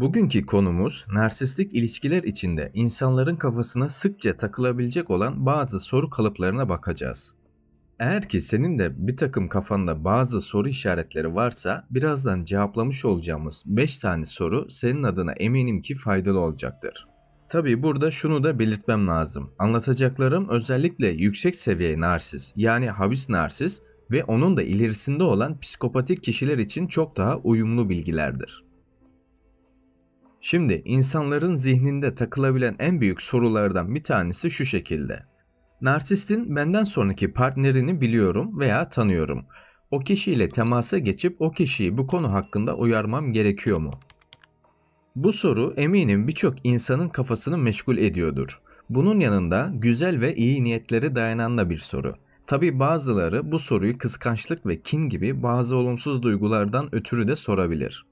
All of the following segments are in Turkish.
Bugünkü konumuz narsistik ilişkiler içinde insanların kafasına sıkça takılabilecek olan bazı soru kalıplarına bakacağız. Eğer ki senin de bir takım kafanda bazı soru işaretleri varsa birazdan cevaplamış olacağımız 5 tane soru senin adına eminim ki faydalı olacaktır. Tabi burada şunu da belirtmem lazım. Anlatacaklarım özellikle yüksek seviye narsiz yani habis narsiz ve onun da ilerisinde olan psikopatik kişiler için çok daha uyumlu bilgilerdir. Şimdi insanların zihninde takılabilen en büyük sorulardan bir tanesi şu şekilde. Narsistin benden sonraki partnerini biliyorum veya tanıyorum. O kişiyle temasa geçip o kişiyi bu konu hakkında uyarmam gerekiyor mu? Bu soru eminim birçok insanın kafasını meşgul ediyordur. Bunun yanında güzel ve iyi niyetleri dayanan da bir soru. Tabi bazıları bu soruyu kıskançlık ve kin gibi bazı olumsuz duygulardan ötürü de sorabilir.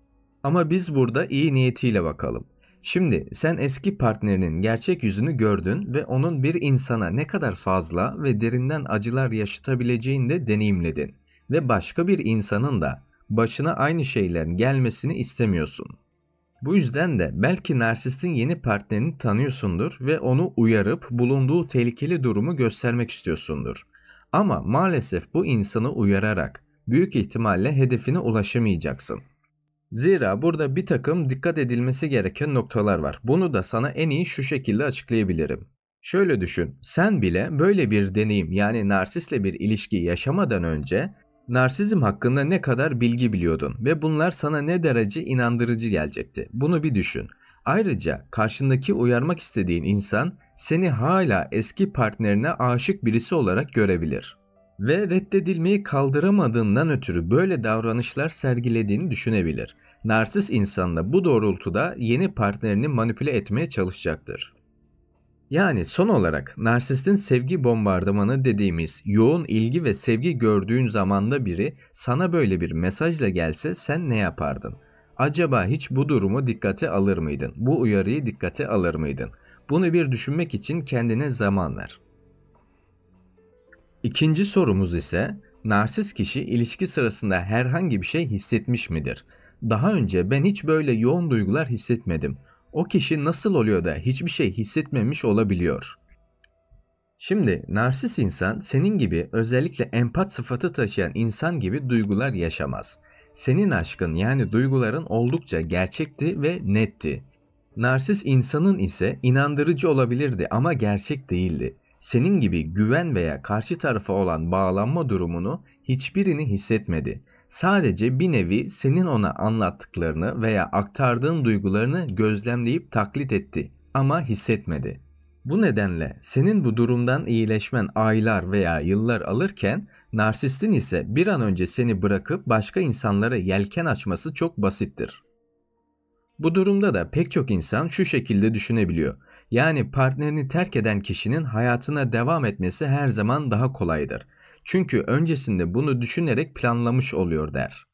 Ama biz burada iyi niyetiyle bakalım. Şimdi sen eski partnerinin gerçek yüzünü gördün ve onun bir insana ne kadar fazla ve derinden acılar yaşatabileceğini de deneyimledin ve başka bir insanın da başına aynı şeylerin gelmesini istemiyorsun. Bu yüzden de belki narsistin yeni partnerini tanıyorsundur ve onu uyarıp bulunduğu tehlikeli durumu göstermek istiyorsundur. Ama maalesef bu insanı uyararak büyük ihtimalle hedefine ulaşamayacaksın.'' Zira burada bir takım dikkat edilmesi gereken noktalar var. Bunu da sana en iyi şu şekilde açıklayabilirim. Şöyle düşün, sen bile böyle bir deneyim yani narsisle bir ilişki yaşamadan önce narsizm hakkında ne kadar bilgi biliyordun ve bunlar sana ne derece inandırıcı gelecekti. Bunu bir düşün. Ayrıca karşındaki uyarmak istediğin insan seni hala eski partnerine aşık birisi olarak görebilir. Ve reddedilmeyi kaldıramadığından ötürü böyle davranışlar sergilediğini düşünebilir narsist insan da bu doğrultuda yeni partnerini manipüle etmeye çalışacaktır. Yani son olarak narsistin sevgi bombardımanı dediğimiz yoğun ilgi ve sevgi gördüğün zamanda biri sana böyle bir mesajla gelse sen ne yapardın? Acaba hiç bu durumu dikkate alır mıydın? Bu uyarıyı dikkate alır mıydın? Bunu bir düşünmek için kendine zaman ver. İkinci sorumuz ise narsist kişi ilişki sırasında herhangi bir şey hissetmiş midir? Daha önce ben hiç böyle yoğun duygular hissetmedim. O kişi nasıl oluyor da hiçbir şey hissetmemiş olabiliyor? Şimdi narsist insan senin gibi özellikle empat sıfatı taşıyan insan gibi duygular yaşamaz. Senin aşkın yani duyguların oldukça gerçekti ve netti. Narsist insanın ise inandırıcı olabilirdi ama gerçek değildi. Senin gibi güven veya karşı tarafa olan bağlanma durumunu hiçbirini hissetmedi. Sadece bir nevi senin ona anlattıklarını veya aktardığın duygularını gözlemleyip taklit etti ama hissetmedi. Bu nedenle senin bu durumdan iyileşmen aylar veya yıllar alırken narsistin ise bir an önce seni bırakıp başka insanlara yelken açması çok basittir. Bu durumda da pek çok insan şu şekilde düşünebiliyor. Yani partnerini terk eden kişinin hayatına devam etmesi her zaman daha kolaydır. Çünkü öncesinde bunu düşünerek planlamış oluyor der.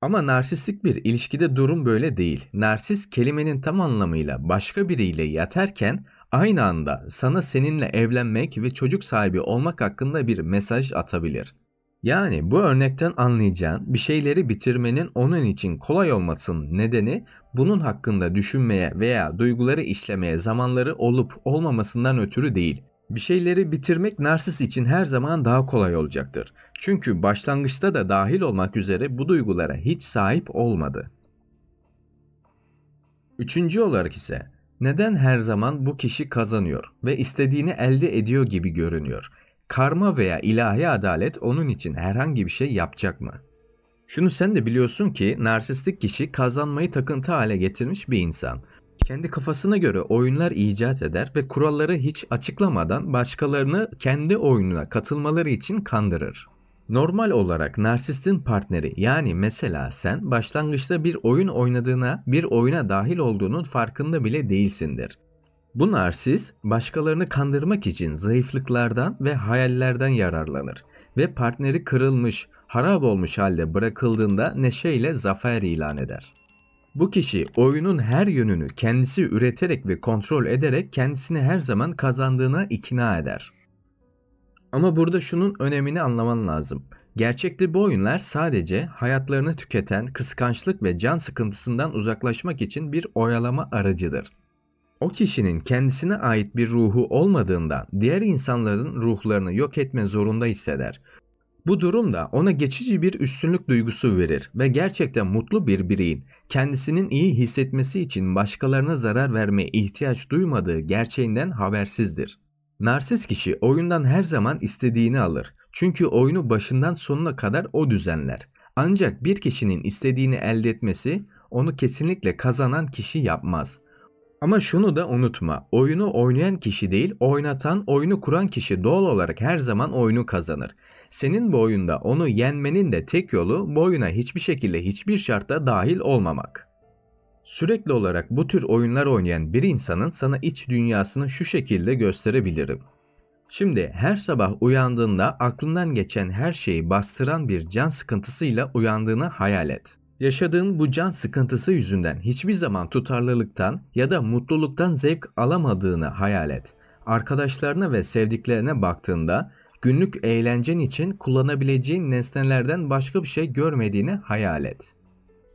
Ama narsistik bir ilişkide durum böyle değil. Narsis kelimenin tam anlamıyla başka biriyle yatarken aynı anda sana seninle evlenmek ve çocuk sahibi olmak hakkında bir mesaj atabilir. Yani bu örnekten anlayacağın bir şeyleri bitirmenin onun için kolay olmasının nedeni bunun hakkında düşünmeye veya duyguları işlemeye zamanları olup olmamasından ötürü değil. Bir şeyleri bitirmek narsist için her zaman daha kolay olacaktır. Çünkü başlangıçta da dahil olmak üzere bu duygulara hiç sahip olmadı. Üçüncü olarak ise neden her zaman bu kişi kazanıyor ve istediğini elde ediyor gibi görünüyor? Karma veya ilahi adalet onun için herhangi bir şey yapacak mı? Şunu sen de biliyorsun ki narsistik kişi kazanmayı takıntı hale getirmiş bir insan kendi kafasına göre oyunlar icat eder ve kuralları hiç açıklamadan başkalarını kendi oyununa katılmaları için kandırır. Normal olarak narsistin partneri yani mesela sen başlangıçta bir oyun oynadığına, bir oyuna dahil olduğunun farkında bile değilsindir. Bu narsist başkalarını kandırmak için zayıflıklardan ve hayallerden yararlanır ve partneri kırılmış, harap olmuş halde bırakıldığında neşeyle zafer ilan eder. Bu kişi oyunun her yönünü kendisi üreterek ve kontrol ederek kendisini her zaman kazandığına ikna eder. Ama burada şunun önemini anlaman lazım. Gerçekte bu oyunlar sadece hayatlarını tüketen kıskançlık ve can sıkıntısından uzaklaşmak için bir oyalama aracıdır. O kişinin kendisine ait bir ruhu olmadığından diğer insanların ruhlarını yok etme zorunda hisseder bu durum da ona geçici bir üstünlük duygusu verir ve gerçekten mutlu bir bireyin kendisinin iyi hissetmesi için başkalarına zarar vermeye ihtiyaç duymadığı gerçeğinden habersizdir. Narsist kişi oyundan her zaman istediğini alır. Çünkü oyunu başından sonuna kadar o düzenler. Ancak bir kişinin istediğini elde etmesi onu kesinlikle kazanan kişi yapmaz. Ama şunu da unutma. Oyunu oynayan kişi değil, oynatan, oyunu kuran kişi doğal olarak her zaman oyunu kazanır. Senin bu oyunda onu yenmenin de tek yolu bu oyuna hiçbir şekilde hiçbir şartta dahil olmamak. Sürekli olarak bu tür oyunlar oynayan bir insanın sana iç dünyasını şu şekilde gösterebilirim. Şimdi her sabah uyandığında aklından geçen her şeyi bastıran bir can sıkıntısıyla uyandığını hayal et. Yaşadığın bu can sıkıntısı yüzünden hiçbir zaman tutarlılıktan ya da mutluluktan zevk alamadığını hayal et. Arkadaşlarına ve sevdiklerine baktığında günlük eğlencen için kullanabileceğin nesnelerden başka bir şey görmediğini hayal et.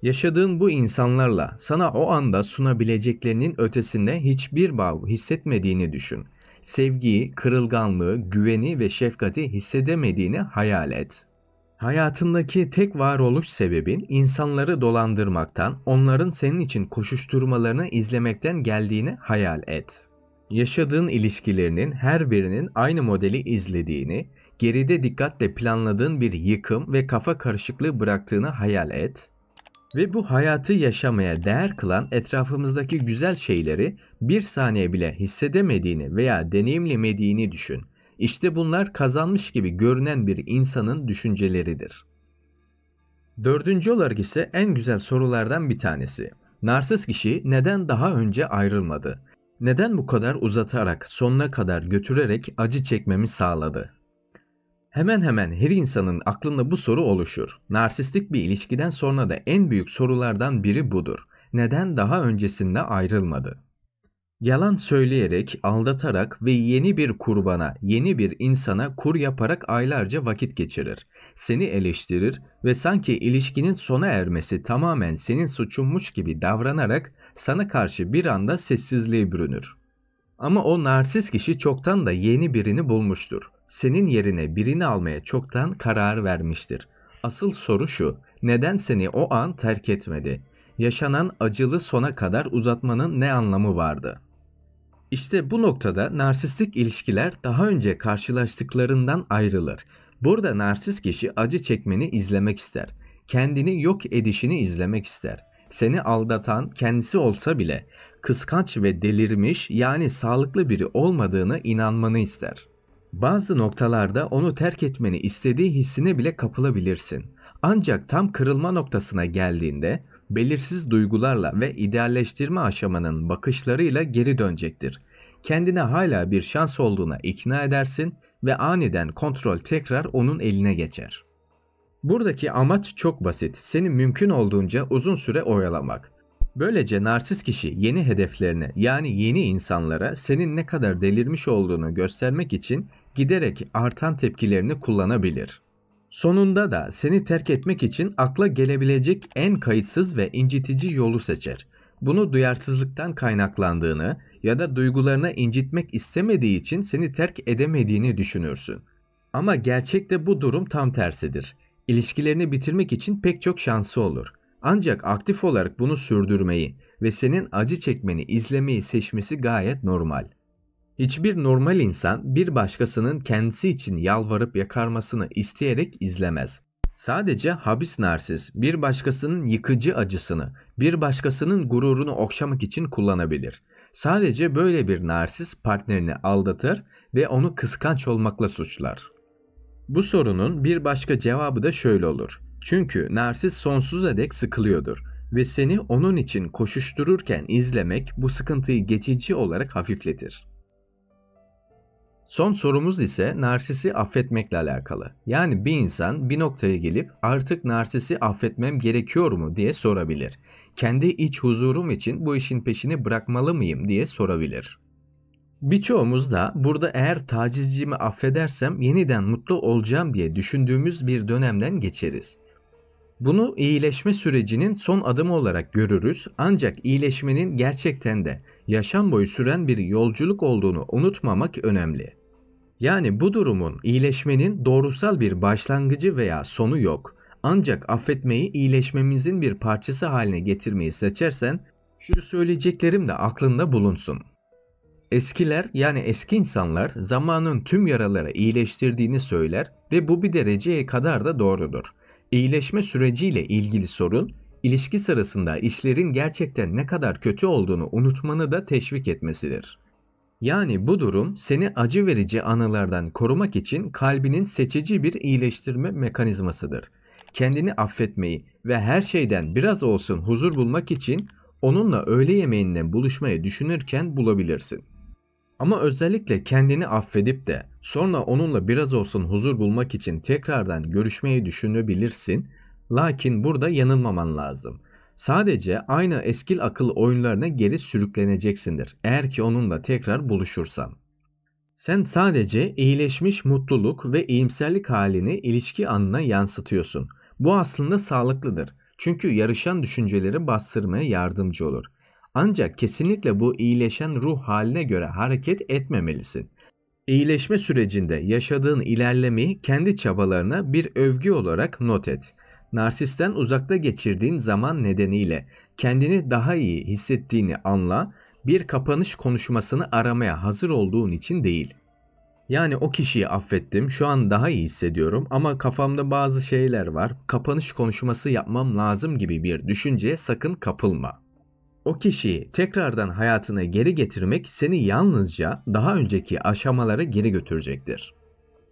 Yaşadığın bu insanlarla sana o anda sunabileceklerinin ötesinde hiçbir bağ hissetmediğini düşün. Sevgiyi, kırılganlığı, güveni ve şefkati hissedemediğini hayal et. Hayatındaki tek varoluş sebebin insanları dolandırmaktan, onların senin için koşuşturmalarını izlemekten geldiğini hayal et yaşadığın ilişkilerinin her birinin aynı modeli izlediğini, geride dikkatle planladığın bir yıkım ve kafa karışıklığı bıraktığını hayal et ve bu hayatı yaşamaya değer kılan etrafımızdaki güzel şeyleri bir saniye bile hissedemediğini veya deneyimlemediğini düşün. İşte bunlar kazanmış gibi görünen bir insanın düşünceleridir. Dördüncü olarak ise en güzel sorulardan bir tanesi. Narsist kişi neden daha önce ayrılmadı? Neden bu kadar uzatarak, sonuna kadar götürerek acı çekmemi sağladı? Hemen hemen her insanın aklında bu soru oluşur. Narsistik bir ilişkiden sonra da en büyük sorulardan biri budur. Neden daha öncesinde ayrılmadı? Yalan söyleyerek, aldatarak ve yeni bir kurbana, yeni bir insana kur yaparak aylarca vakit geçirir. Seni eleştirir ve sanki ilişkinin sona ermesi tamamen senin suçunmuş gibi davranarak sana karşı bir anda sessizliğe bürünür. Ama o narsist kişi çoktan da yeni birini bulmuştur. Senin yerine birini almaya çoktan karar vermiştir. Asıl soru şu, neden seni o an terk etmedi? Yaşanan acılı sona kadar uzatmanın ne anlamı vardı?'' İşte bu noktada narsistik ilişkiler daha önce karşılaştıklarından ayrılır. Burada narsist kişi acı çekmeni izlemek ister. Kendini yok edişini izlemek ister. Seni aldatan kendisi olsa bile kıskanç ve delirmiş yani sağlıklı biri olmadığını inanmanı ister. Bazı noktalarda onu terk etmeni istediği hissine bile kapılabilirsin. Ancak tam kırılma noktasına geldiğinde belirsiz duygularla ve idealleştirme aşamanın bakışlarıyla geri dönecektir. Kendine hala bir şans olduğuna ikna edersin ve aniden kontrol tekrar onun eline geçer. Buradaki amaç çok basit. Seni mümkün olduğunca uzun süre oyalamak. Böylece narsist kişi yeni hedeflerini yani yeni insanlara senin ne kadar delirmiş olduğunu göstermek için giderek artan tepkilerini kullanabilir. Sonunda da seni terk etmek için akla gelebilecek en kayıtsız ve incitici yolu seçer. Bunu duyarsızlıktan kaynaklandığını ya da duygularına incitmek istemediği için seni terk edemediğini düşünürsün. Ama gerçekte bu durum tam tersidir. İlişkilerini bitirmek için pek çok şansı olur. Ancak aktif olarak bunu sürdürmeyi ve senin acı çekmeni izlemeyi seçmesi gayet normal.'' Hiçbir normal insan bir başkasının kendisi için yalvarıp yakarmasını isteyerek izlemez. Sadece habis narsiz bir başkasının yıkıcı acısını, bir başkasının gururunu okşamak için kullanabilir. Sadece böyle bir narsiz partnerini aldatır ve onu kıskanç olmakla suçlar. Bu sorunun bir başka cevabı da şöyle olur. Çünkü narsiz sonsuza dek sıkılıyordur ve seni onun için koşuştururken izlemek bu sıkıntıyı geçici olarak hafifletir. Son sorumuz ise narsisi affetmekle alakalı. Yani bir insan bir noktaya gelip artık narsisi affetmem gerekiyor mu diye sorabilir. Kendi iç huzurum için bu işin peşini bırakmalı mıyım diye sorabilir. Birçoğumuz da burada eğer tacizcimi affedersem yeniden mutlu olacağım diye düşündüğümüz bir dönemden geçeriz. Bunu iyileşme sürecinin son adımı olarak görürüz ancak iyileşmenin gerçekten de yaşam boyu süren bir yolculuk olduğunu unutmamak önemli. Yani bu durumun iyileşmenin doğrusal bir başlangıcı veya sonu yok. Ancak affetmeyi iyileşmemizin bir parçası haline getirmeyi seçersen şu söyleyeceklerim de aklında bulunsun. Eskiler yani eski insanlar zamanın tüm yaraları iyileştirdiğini söyler ve bu bir dereceye kadar da doğrudur. İyileşme süreciyle ilgili sorun, ilişki sırasında işlerin gerçekten ne kadar kötü olduğunu unutmanı da teşvik etmesidir.'' Yani bu durum seni acı verici anılardan korumak için kalbinin seçici bir iyileştirme mekanizmasıdır. Kendini affetmeyi ve her şeyden biraz olsun huzur bulmak için onunla öğle yemeğinde buluşmayı düşünürken bulabilirsin. Ama özellikle kendini affedip de sonra onunla biraz olsun huzur bulmak için tekrardan görüşmeyi düşünebilirsin. Lakin burada yanılmaman lazım. Sadece aynı eskil akıl oyunlarına geri sürükleneceksindir eğer ki onunla tekrar buluşursan. Sen sadece iyileşmiş mutluluk ve iyimserlik halini ilişki anına yansıtıyorsun. Bu aslında sağlıklıdır. Çünkü yarışan düşünceleri bastırmaya yardımcı olur. Ancak kesinlikle bu iyileşen ruh haline göre hareket etmemelisin. İyileşme sürecinde yaşadığın ilerlemeyi kendi çabalarına bir övgü olarak not et narsisten uzakta geçirdiğin zaman nedeniyle kendini daha iyi hissettiğini anla, bir kapanış konuşmasını aramaya hazır olduğun için değil. Yani o kişiyi affettim, şu an daha iyi hissediyorum ama kafamda bazı şeyler var. Kapanış konuşması yapmam lazım gibi bir düşünceye sakın kapılma. O kişiyi tekrardan hayatına geri getirmek seni yalnızca daha önceki aşamalara geri götürecektir.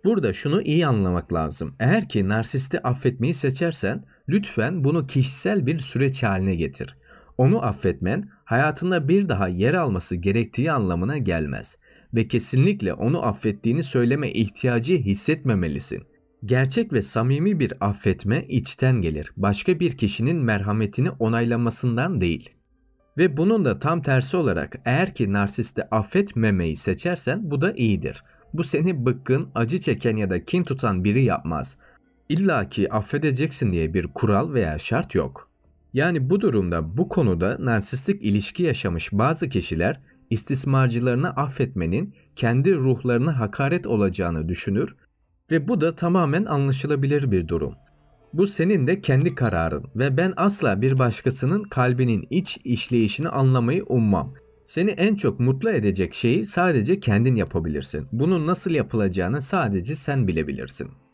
Burada şunu iyi anlamak lazım. Eğer ki narsisti affetmeyi seçersen lütfen bunu kişisel bir süreç haline getir. Onu affetmen hayatında bir daha yer alması gerektiği anlamına gelmez ve kesinlikle onu affettiğini söyleme ihtiyacı hissetmemelisin. Gerçek ve samimi bir affetme içten gelir. Başka bir kişinin merhametini onaylamasından değil. Ve bunun da tam tersi olarak eğer ki narsisti affetmemeyi seçersen bu da iyidir. Bu seni bıkkın, acı çeken ya da kin tutan biri yapmaz. İlla ki affedeceksin diye bir kural veya şart yok. Yani bu durumda bu konuda narsistik ilişki yaşamış bazı kişiler istismarcılarını affetmenin kendi ruhlarına hakaret olacağını düşünür ve bu da tamamen anlaşılabilir bir durum. Bu senin de kendi kararın ve ben asla bir başkasının kalbinin iç işleyişini anlamayı ummam. Seni en çok mutlu edecek şeyi sadece kendin yapabilirsin. Bunu nasıl yapılacağını sadece sen bilebilirsin.